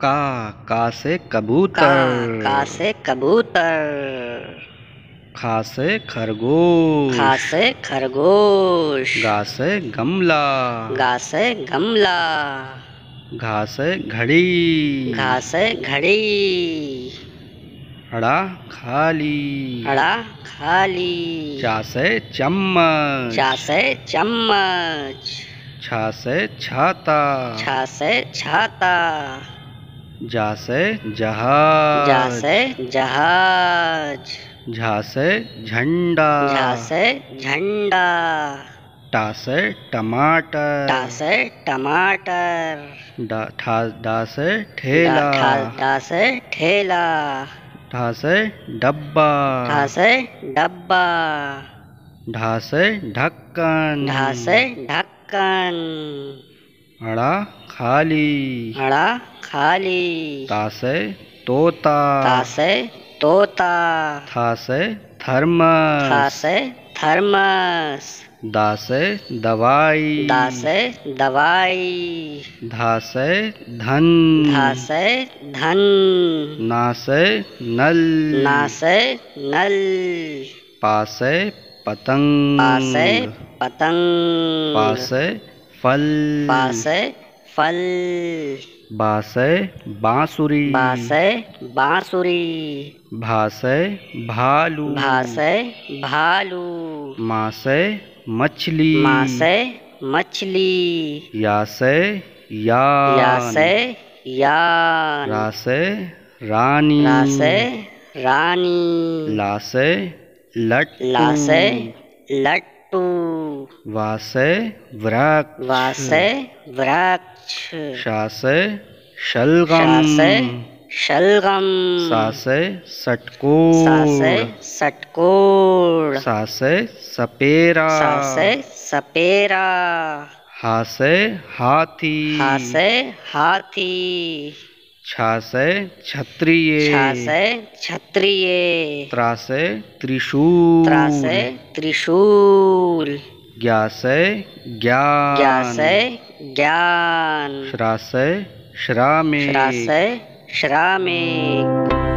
का का से कबूतर का, से कबूतर खा से खरगोश खा से खरगोश गा से गमला गा से गमला घा से घड़ी घा से घड़ी हड़ा खाली हड़ा खाली चा से चम्मच चा से चम्मच छा से छाता छा से छाता जासे जहाज जासे जहाज झासे झंडा झासे झंडा टासे टमाटर टासे टमाटर डासे ठेला डासे ठेला ढासे डब्बा ढासे डब्बा ढासे ढक्कन ढासे ढक्कन अड़ा खाली अड़ा खाली तासे तोता तासे तोता थासे थर्मस थासे थर्मस दासे दवाई दासे दवाई धासे धन धासे धन नासे नल नासे नल पासे पतंग पासे पतंग पासे फल बास है फल बास है बांसुरी बास है बांसुरी भास है भालू भास है भालू मास है मछली मास है मछली यास यासय यान यासय यान है रानी रास है रानी लास है लट लास है लट टू वृक्ष वासय वृक्ष शासय शलगम शलगम सासय सटको सटको सटकोर सपेरा सासय सपेरा हासय हाथी हासे हाथी छासय क्षत्रिय क्षत्रिय त्रासय त्रिशूल त्रासय त्रिशूल ज्ञासय ज्ञान ज्ञासय ज्ञान श्रासय श्रामे श्रासय श्रामे